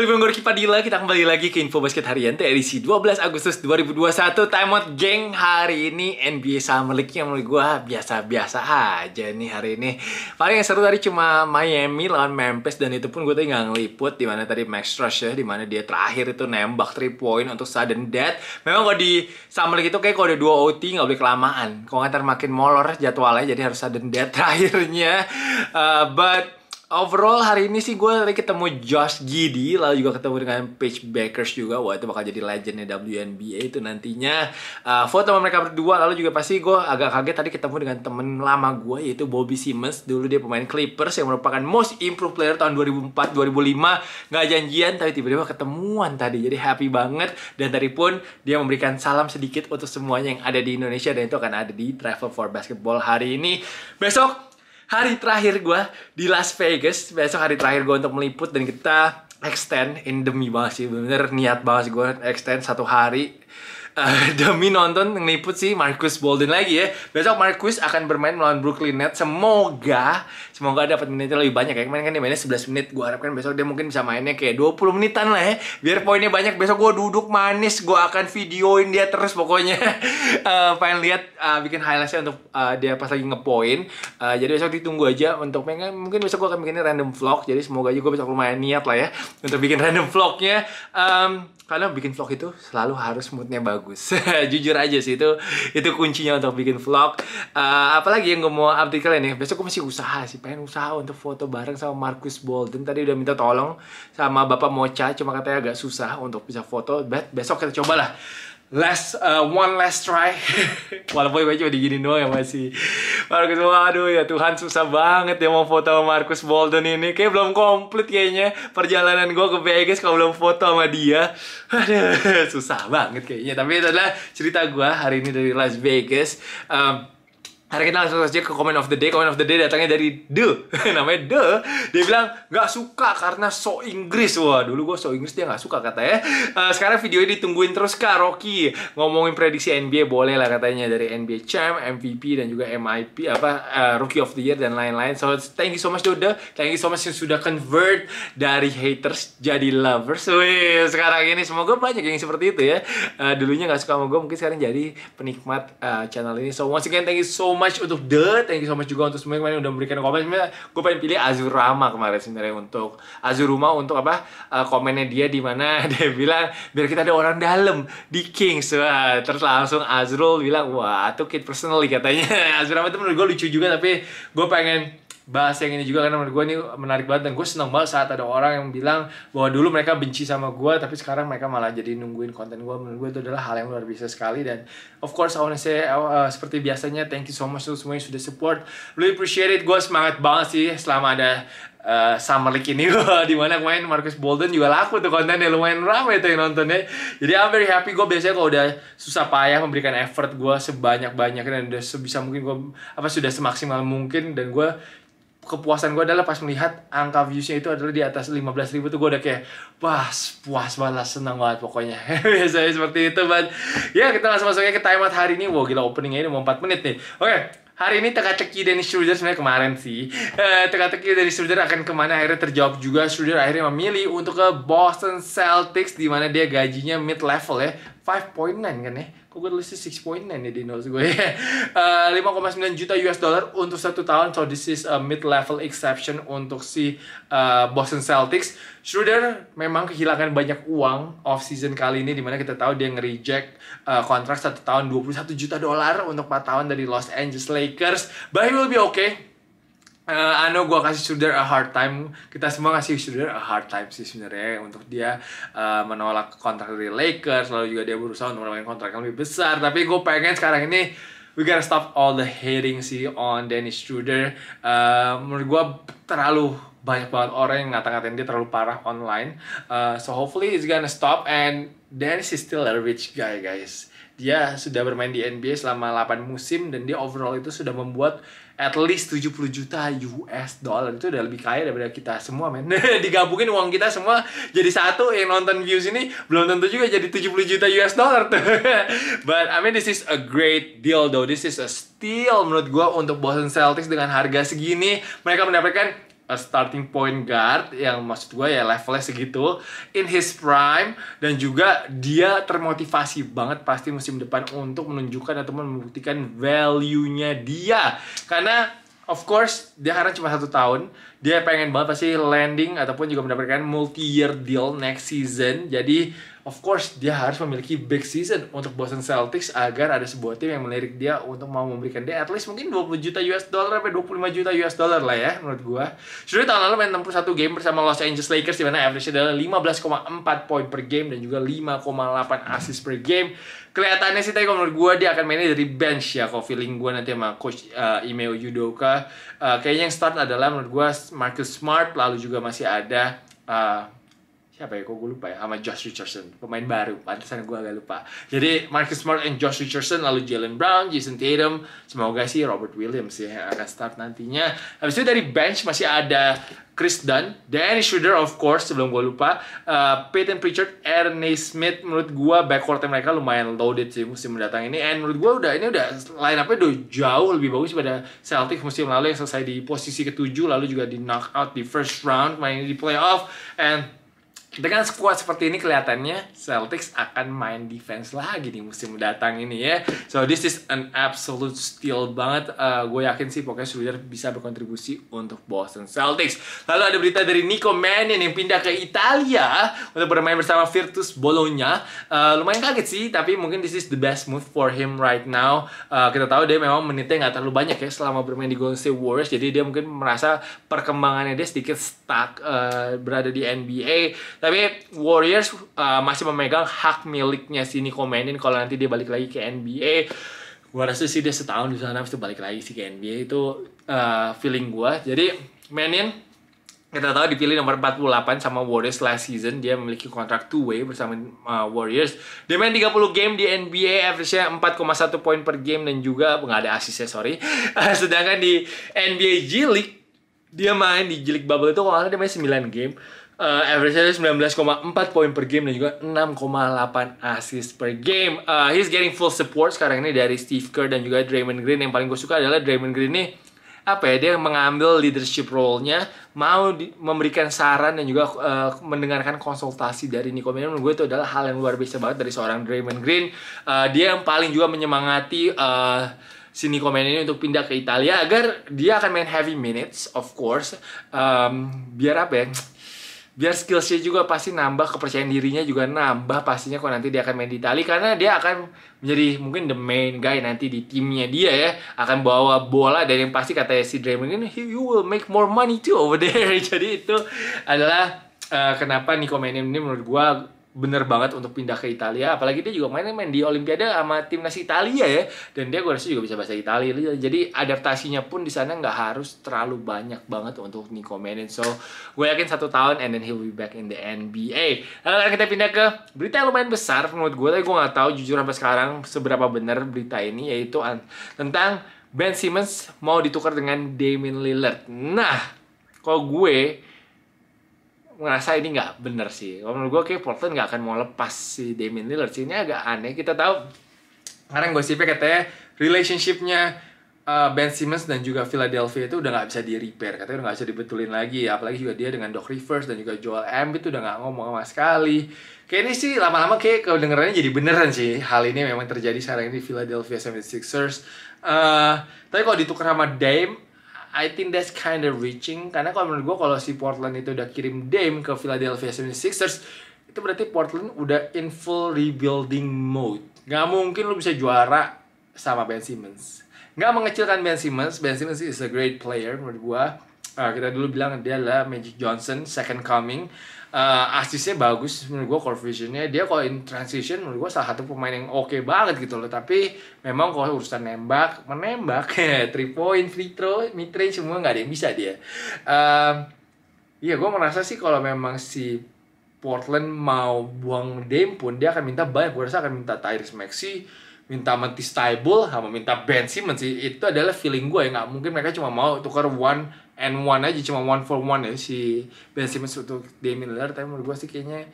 Balik Bang Gorky kita kembali lagi ke Info Basket Harian T edisi 12 Agustus 2021 Time out geng, hari ini NBA Summer League yang menurut gue biasa-biasa aja nih hari ini Paling yang seru tadi cuma Miami lawan Memphis dan itu pun gue tadi gak ngeliput Dimana tadi Max Rush ya, dimana dia terakhir itu nembak 3 point untuk sudden death Memang kalau di Summer League itu kayak kalau ada 2 OT gak boleh kelamaan Kalau ntar makin molor jadwalnya jadi harus sudden death terakhirnya uh, But overall hari ini sih gue tadi ketemu Josh Giddy lalu juga ketemu dengan Paige Bakers juga wah itu bakal jadi legendnya WNBA itu nantinya uh, foto sama mereka berdua lalu juga pasti gue agak kaget tadi ketemu dengan temen lama gue yaitu Bobby Simmons dulu dia pemain Clippers yang merupakan most improved player tahun 2004 2005 nggak janjian tapi tiba-tiba ketemuan tadi jadi happy banget dan tadi pun dia memberikan salam sedikit untuk semuanya yang ada di Indonesia dan itu akan ada di Travel for Basketball hari ini besok hari terakhir gue di Las Vegas besok hari terakhir gue untuk meliput dan kita extend in demi banget sih bener niat banget sih gue extend satu hari demi nonton ngeliput si Marcus Bolden lagi ya. Besok Marcus akan bermain melawan Brooklyn Nets. Semoga semoga dapat menitnya lebih banyak ya. Kemarin kan dia mainnya 11 menit. Gue harapkan besok dia mungkin bisa mainnya kayak 20 menitan lah ya. Biar poinnya banyak. Besok gue duduk manis. Gue akan videoin dia terus pokoknya. uh, pengen lihat uh, bikin highlightsnya untuk uh, dia pas lagi ngepoin. Uh, jadi besok ditunggu aja untuk pengen kan mungkin besok gue akan bikinnya random vlog. Jadi semoga juga gue besok lumayan niat lah ya untuk bikin random vlognya. Um, karena bikin vlog itu selalu harus moodnya bagus bagus jujur aja sih itu itu kuncinya untuk bikin vlog uh, apalagi yang gue mau update kalian ya besok gue masih usaha sih pengen usaha untuk foto bareng sama Marcus Bolden tadi udah minta tolong sama Bapak Mocha cuma katanya agak susah untuk bisa foto besok kita cobalah last uh, one last try walaupun gue cuma diginin doang ya masih Marcus waduh aduh ya Tuhan susah banget ya mau foto sama Marcus Bolden ini kayak belum komplit kayaknya perjalanan gue ke Vegas kalau belum foto sama dia aduh susah banget kayaknya tapi itu adalah cerita gue hari ini dari Las Vegas um, karena kita langsung saja ke comment of the day. Comment of the day datangnya dari The. Namanya The. Dia bilang, gak suka karena so Inggris. Wah, dulu gue so Inggris dia gak suka katanya. Uh, eh, sekarang videonya ditungguin terus Kak Rocky. Ngomongin prediksi NBA boleh lah katanya. Dari NBA Champ, MVP, dan juga MIP. Apa, uh, Rookie of the Year, dan lain-lain. So, thank you so much The. Thank you so much yang sudah convert dari haters jadi lovers. Wih, sekarang ini semoga banyak yang seperti itu ya. Uh, dulunya gak suka sama gue, mungkin sekarang jadi penikmat uh, channel ini. So, once again, thank you so much untuk The, thank you so much juga untuk semua yang kemarin udah memberikan komen. Sebenarnya gue pengen pilih Azurama kemarin sebenarnya untuk Azuruma untuk apa eh, komennya dia di mana dia bilang biar kita ada orang dalam di Kings. Wah, terus langsung Azrul bilang wah tuh kid personally katanya. Azurama itu menurut gue lucu juga tapi gue pengen bahas yang ini juga karena menurut gue ini menarik banget dan gue seneng banget saat ada orang yang bilang bahwa dulu mereka benci sama gue tapi sekarang mereka malah jadi nungguin konten gue menurut gue itu adalah hal yang luar biasa sekali dan of course I wanna say uh, seperti biasanya thank you so much to semuanya sudah support really appreciate it gue semangat banget sih selama ada uh, Summer League ini loh dimana kemarin Marcus Bolden juga laku tuh kontennya lumayan ramai tuh yang nontonnya jadi I'm very happy gue biasanya kalau udah susah payah memberikan effort gue sebanyak banyaknya dan udah sebisa mungkin gue apa sudah semaksimal mungkin dan gue kepuasan gue adalah pas melihat angka viewsnya itu adalah di atas 15 ribu tuh gue udah kayak pas puas banget senang banget pokoknya biasanya seperti itu banget ya kita langsung masuknya ke timeout hari ini wow gila openingnya ini mau 4 menit nih oke okay hari ini teka-teki Dennis Schroeder sebenarnya kemarin sih uh, teka-teki Dennis Schroeder akan kemana akhirnya terjawab juga Schroeder akhirnya memilih untuk ke Boston Celtics di mana dia gajinya mid level ya 5.9 kan ya kok gue tulisnya 6.9 ya di notes gue ya. Uh, eh, 5,9 juta US dollar untuk satu tahun so this is a mid level exception untuk si uh, Boston Celtics Schroeder memang kehilangan banyak uang off season kali ini dimana kita tahu dia nge-reject uh, kontrak satu tahun 21 juta dolar untuk 4 tahun dari Los Angeles Lakers but he will be okay uh, eh, Ano gue kasih Shudder a hard time kita semua kasih Shudder a hard time sih sebenarnya untuk dia uh, menolak kontrak dari Lakers lalu juga dia berusaha untuk mendapatkan kontrak yang lebih besar tapi gue pengen sekarang ini we gotta stop all the hating sih on Dennis Schroeder uh, menurut gue terlalu banyak banget orang yang ngata-ngatain dia terlalu parah online uh, so hopefully it's gonna stop and Dennis is still a rich guy guys dia sudah bermain di NBA selama 8 musim dan dia overall itu sudah membuat at least 70 juta US dollar itu udah lebih kaya daripada kita semua men digabungin uang kita semua jadi satu yang nonton views ini belum tentu juga jadi 70 juta US dollar tuh but I mean this is a great deal though this is a steal menurut gue untuk Boston Celtics dengan harga segini mereka mendapatkan a starting point guard yang maksud gue ya levelnya segitu in his prime dan juga dia termotivasi banget pasti musim depan untuk menunjukkan atau membuktikan value-nya dia karena of course dia karena cuma satu tahun dia pengen banget pasti landing ataupun juga mendapatkan multi year deal next season jadi of course dia harus memiliki big season untuk Boston Celtics agar ada sebuah tim yang melirik dia untuk mau memberikan dia at least mungkin 20 juta US dollar sampai 25 juta US dollar lah ya menurut gua. Sudah tahun lalu main 61 game bersama Los Angeles Lakers di mana average nya adalah 15,4 poin per game dan juga 5,8 assist per game. Kelihatannya sih tadi kalau menurut gua dia akan mainnya dari bench ya kalau feeling gua nanti sama coach uh, Imeo Yudoka. Uh, kayaknya yang start adalah menurut gua Marcus Smart lalu juga masih ada uh, siapa ya kok gue lupa ya sama Josh Richardson pemain baru pantesan gue agak lupa jadi Marcus Smart and Josh Richardson lalu Jalen Brown Jason Tatum semoga sih Robert Williams ya yang akan start nantinya habis itu dari bench masih ada Chris Dunn, Danny Schroeder of course sebelum gue lupa, uh, Peyton Pritchard, Ernie Smith menurut gue backcourt mereka lumayan loaded sih musim mendatang ini. And menurut gue udah ini udah line up-nya udah jauh lebih bagus pada Celtics musim lalu yang selesai di posisi ketujuh lalu juga di knockout di first round, main di playoff and dengan skuad seperti ini kelihatannya Celtics akan main defense lagi di musim datang ini ya. So this is an absolute steal banget. Uh, gue yakin sih pokoknya Schroeder bisa berkontribusi untuk Boston Celtics. Lalu ada berita dari Nico Mannion yang pindah ke Italia untuk bermain bersama Virtus Bologna. Uh, lumayan kaget sih, tapi mungkin this is the best move for him right now. Uh, kita tahu dia memang menitnya nggak terlalu banyak ya selama bermain di Golden State Warriors. Jadi dia mungkin merasa perkembangannya dia sedikit stuck uh, berada di NBA tapi Warriors uh, masih memegang hak miliknya si Nico Mannion kalau nanti dia balik lagi ke NBA. Gua rasa sih dia setahun di sana pasti balik lagi sih ke NBA itu uh, feeling gua. Jadi Mannion kita tahu dipilih nomor 48 sama Warriors last season dia memiliki kontrak two way bersama uh, Warriors dia main 30 game di NBA average-nya 4,1 poin per game dan juga nggak ada asisnya sorry sedangkan di NBA G League dia main di G League bubble itu kalau dia main 9 game uh, average-nya 19,4 poin per game dan juga 6,8 assist per game. Uh, he's getting full support sekarang ini dari Steve Kerr dan juga Draymond Green. Yang paling gue suka adalah Draymond Green ini apa ya dia mengambil leadership role-nya, mau di, memberikan saran dan juga uh, mendengarkan konsultasi dari Nico Mannion. Menurut gue itu adalah hal yang luar biasa banget dari seorang Draymond Green. Uh, dia yang paling juga menyemangati uh, si Nico Mannion ini untuk pindah ke Italia agar dia akan main heavy minutes, of course. Um, biar apa ya? biar skillsnya juga pasti nambah kepercayaan dirinya juga nambah pastinya kok nanti dia akan main di Itali karena dia akan menjadi mungkin the main guy nanti di timnya dia ya akan bawa bola dan yang pasti kata si Draymond ini you will make more money too over there jadi itu adalah uh, kenapa Nico Mannion ini menurut gua bener banget untuk pindah ke Italia apalagi dia juga main-main di Olimpiade sama timnas Italia ya dan dia gue rasa juga bisa bahasa Italia jadi adaptasinya pun di sana nggak harus terlalu banyak banget untuk Nico Menin so gue yakin satu tahun and then he'll be back in the NBA lalu eh, kita pindah ke berita yang lumayan besar menurut gue tapi gue nggak tahu jujur sampai sekarang seberapa bener berita ini yaitu tentang Ben Simmons mau ditukar dengan Damian Lillard nah kalau gue ngerasa ini nggak bener sih. Kalau menurut gue kayak Portland nggak akan mau lepas si Damian Lillard. Sini agak aneh. Kita tahu sekarang gosipnya katanya relationshipnya uh, Ben Simmons dan juga Philadelphia itu udah nggak bisa di repair. Katanya udah nggak bisa dibetulin lagi. Apalagi juga dia dengan Doc Rivers dan juga Joel Embiid itu udah nggak ngomong sama sekali. Kayak ini sih lama-lama kayak dengerannya jadi beneran sih. Hal ini memang terjadi sekarang ini Philadelphia 76ers. Uh, tapi kalau ditukar sama Dame, I think that's kind of reaching karena kalau menurut gue kalau si Portland itu udah kirim Dame ke Philadelphia 76ers itu berarti Portland udah in full rebuilding mode nggak mungkin lu bisa juara sama Ben Simmons nggak mengecilkan Ben Simmons Ben Simmons is a great player menurut gue uh, kita dulu bilang dia adalah Magic Johnson second coming uh, ah, asisnya bagus menurut gue core visionnya dia kalau in transition menurut gue salah satu pemain yang oke okay banget gitu loh tapi memang kalau urusan nembak menembak ya, three point free throw mid range semua nggak ada yang bisa dia uh, iya gue merasa sih kalau memang si Portland mau buang Dame pun dia akan minta banyak gue rasa akan minta Tyrese Maxi minta Matisse Stable sama minta Ben Simmons sih itu adalah feeling gue ya nggak mungkin mereka cuma mau tukar one and one aja cuma one for one ya si Ben Simmons untuk Damian Lillard tapi menurut gue sih kayaknya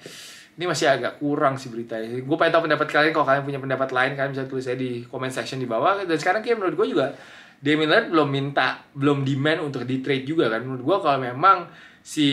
ini masih agak kurang sih beritanya gue pengen tahu pendapat kalian kalau kalian punya pendapat lain kalian bisa tulis aja di comment section di bawah dan sekarang kayak menurut gue juga Damian Lillard belum minta belum demand untuk di trade juga kan menurut gue kalau memang si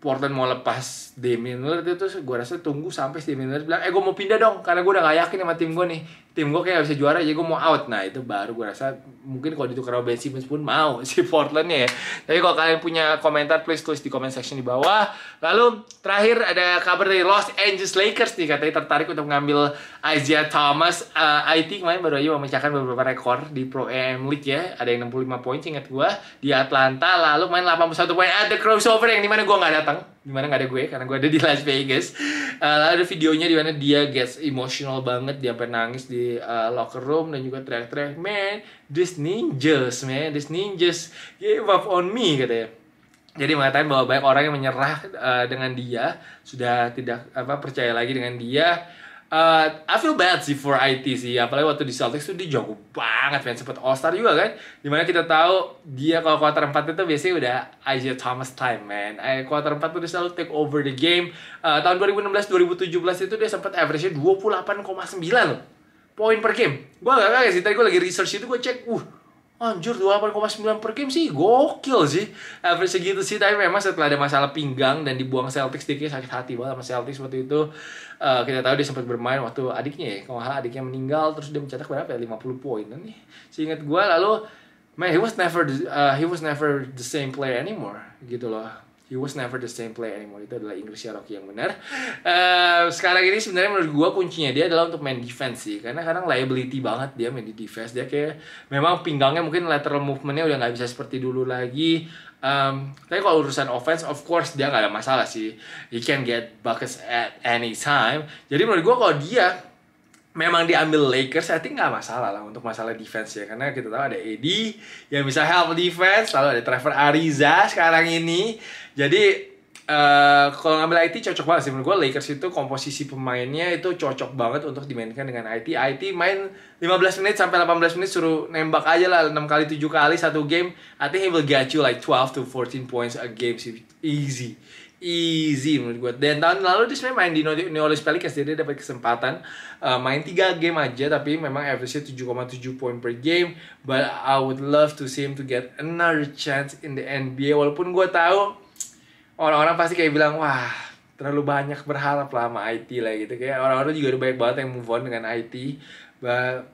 Portland mau lepas Damian Lillard itu gue rasa tunggu sampai si Damian Lillard bilang eh gue mau pindah dong karena gue udah gak yakin sama tim gue nih tim gue kayak bisa juara jadi gue mau out nah itu baru gue rasa mungkin kalau ditukar sama Ben Simmons pun mau si Portland ya tapi kalau kalian punya komentar please tulis di comment section di bawah lalu terakhir ada kabar dari Los Angeles Lakers nih katanya tertarik untuk mengambil Isaiah Thomas uh, eh, IT kemarin baru aja memecahkan beberapa rekor di Pro AM League ya ada yang 65 poin ingat gue di Atlanta lalu main 81 poin ada crossover yang dimana gue nggak datang dimana nggak ada gue karena gue ada di Las Vegas uh, ada videonya di mana dia gets emotional banget dia sampai nangis di uh, locker room dan juga teriak-teriak man this ninjas man this ninjas give up on me katanya gitu jadi mengatakan bahwa banyak orang yang menyerah uh, dengan dia sudah tidak apa percaya lagi dengan dia Uh, I feel bad sih for IT sih, apalagi waktu di Celtics tuh dia jago banget, man. Sempet All Star juga kan, dimana kita tahu dia kalau quarter 4 itu biasanya udah Isaiah Thomas time, man. I, eh, quarter 4 tuh dia selalu take over the game. Uh, tahun 2016-2017 itu dia sempet average-nya 28,9 loh, poin per game. Gue gak kaget sih, tadi gue lagi research itu gue cek, uh, anjur 28,9 per game sih gokil sih average segitu sih tapi memang setelah ada masalah pinggang dan dibuang Celtics dia sakit hati banget sama Celtics seperti itu uh, kita tahu dia sempat bermain waktu adiknya ya kalau adiknya meninggal terus dia mencetak berapa ya 50 poin kan nih seingat gue lalu man he was never uh, he was never the same player anymore gitu loh He was never the same player anymore. Itu adalah Inggrisnya Rocky yang benar. Uh, sekarang ini sebenarnya menurut gue kuncinya dia adalah untuk main defense sih. Karena kadang liability banget dia main di defense. Dia kayak memang pinggangnya mungkin lateral movementnya udah nggak bisa seperti dulu lagi. Um, tapi kalau urusan offense, of course dia nggak ada masalah sih. He can get buckets at any time. Jadi menurut gue kalau dia memang diambil Lakers, saya think nggak masalah lah untuk masalah defense ya. Karena kita tahu ada AD yang bisa help defense, lalu ada Trevor Ariza sekarang ini. Jadi Uh, kalau ngambil IT cocok banget sih menurut gue Lakers itu komposisi pemainnya itu cocok banget untuk dimainkan dengan IT. IT main 15 menit sampai 18 menit suruh nembak aja lah 6 kali 7 kali satu game. I think he will get you like 12 to 14 points a game sih easy easy menurut gue dan tahun lalu dia sebenarnya main di New Orleans Pelicans jadi dia dapat kesempatan uh, main 3 game aja tapi memang average-nya 7,7 poin per game but I would love to see him to get another chance in the NBA walaupun gue tahu orang-orang pasti kayak bilang wah terlalu banyak berharap lah sama IT lah gitu kayak orang-orang juga udah banyak banget yang move on dengan IT but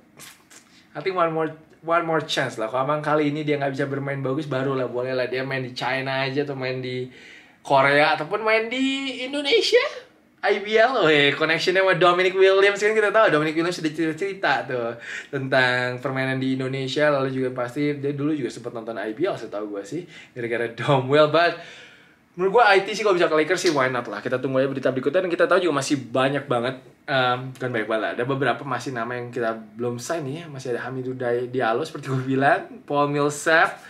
I think one more one more chance lah kalau emang kali ini dia nggak bisa bermain bagus barulah boleh lah dia main di China aja atau main di Korea ataupun main di Indonesia IBL we connectionnya sama Dominic Williams kan kita tahu Dominic Williams sudah cerita, cerita tuh tentang permainan di Indonesia lalu juga pasti dia dulu juga sempat nonton IBL saya tahu gue sih gara-gara Dom well, but menurut gue IT sih kalau bisa ke Lakers sih why not lah kita tunggu aja berita berikutnya dan kita tahu juga masih banyak banget um, bukan banyak banget lah ada beberapa masih nama yang kita belum sign nih ya. masih ada Hamidu Diallo seperti gue bilang Paul Millsap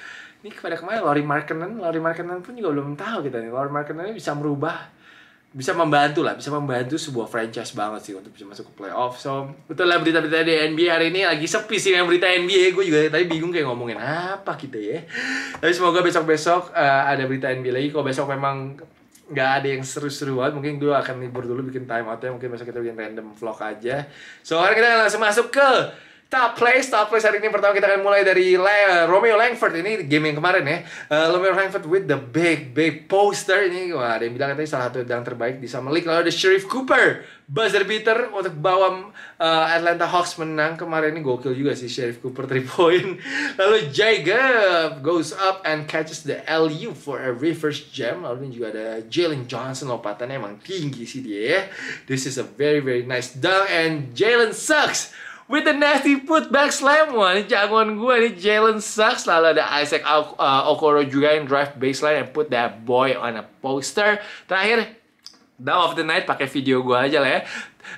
ini kepada kemarin Lori Markkinen Lori Markkinen pun juga belum tahu kita nih Lori Markkinen bisa merubah bisa membantu lah bisa membantu sebuah franchise banget sih untuk bisa masuk ke playoff so betul lah berita-berita di NBA hari ini lagi sepi sih yang berita NBA gue juga tadi bingung kayak ngomongin apa kita ya tapi semoga besok-besok uh, ada berita NBA lagi kalau besok memang nggak ada yang seru-seru banget mungkin gue akan libur dulu bikin time outnya mungkin besok kita bikin random vlog aja so hari kita langsung masuk ke Top Place, Top Place hari ini pertama kita akan mulai dari Romeo Langford ini game yang kemarin ya. Uh, Romeo Langford with the big big poster ini wah ada yang bilang katanya salah satu yang terbaik di Summer League. Lalu ada Sheriff Cooper buzzer beater untuk bawa uh, Atlanta Hawks menang kemarin ini gokil juga sih Sheriff Cooper 3 point. Lalu Jaga goes up and catches the LU for a reverse jam. Lalu ini juga ada Jalen Johnson lompatannya emang tinggi sih dia ya. This is a very very nice dunk and Jalen sucks with the nasty putback slam one. ini jagoan gue ini Jalen sucks. lalu ada Isaac uh, Okoro juga yang drive baseline and put that boy on a poster terakhir Down of the Night pakai video gue aja lah ya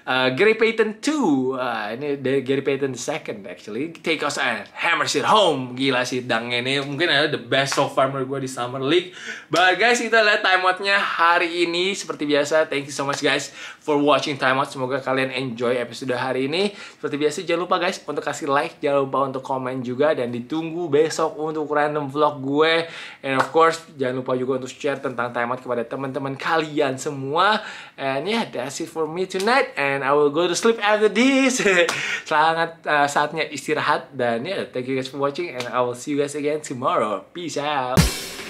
Uh, Gary Payton 2 uh, ini Gary Payton the second actually take us and hammer it home gila sih dang ini mungkin adalah the best so far menurut gue di summer league but guys itu adalah timeoutnya hari ini seperti biasa thank you so much guys for watching timeout semoga kalian enjoy episode hari ini seperti biasa jangan lupa guys untuk kasih like jangan lupa untuk komen juga dan ditunggu besok untuk random vlog gue and of course jangan lupa juga untuk share tentang timeout kepada teman-teman kalian semua and yeah that's it for me tonight and I will go to sleep after this. Selamat uh, saatnya istirahat dan ya yeah, thank you guys for watching and I will see you guys again tomorrow. Peace out.